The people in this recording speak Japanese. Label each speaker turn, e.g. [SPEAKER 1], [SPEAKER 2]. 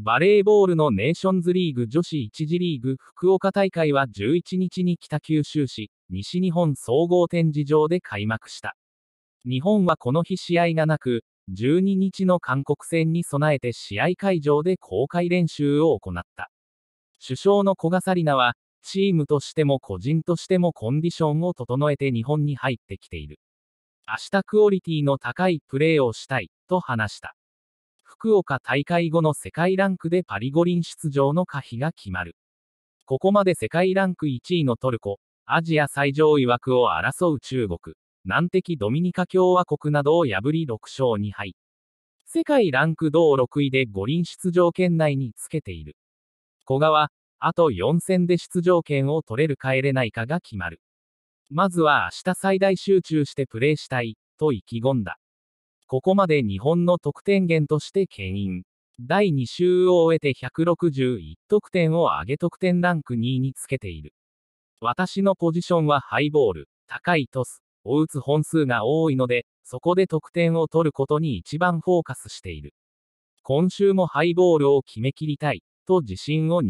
[SPEAKER 1] バレーボールのネーションズリーグ女子1次リーグ福岡大会は11日に北九州市西日本総合展示場で開幕した。日本はこの日試合がなく、12日の韓国戦に備えて試合会場で公開練習を行った。首相の古賀紗理那は、チームとしても個人としてもコンディションを整えて日本に入ってきている。明日クオリティの高いプレーをしたい、と話した。福岡大会後の世界ランクでパリ五輪出場の可否が決まる。ここまで世界ランク1位のトルコ、アジア最上位枠を争う中国、南敵ドミニカ共和国などを破り6勝2敗。世界ランク同6位で五輪出場圏内につけている。古賀は、あと4戦で出場権を取れるか得れないかが決まる。まずは明日最大集中してプレーしたい、と意気込んだ。ここまで日本の得点源として牽引。第2週を終えて161得点を上げ得点ランク2位につけている。私のポジションはハイボール、高いトス、を打つ本数が多いので、そこで得点を取ることに一番フォーカスしている。今週もハイボールを決めきりたい、と自信をる。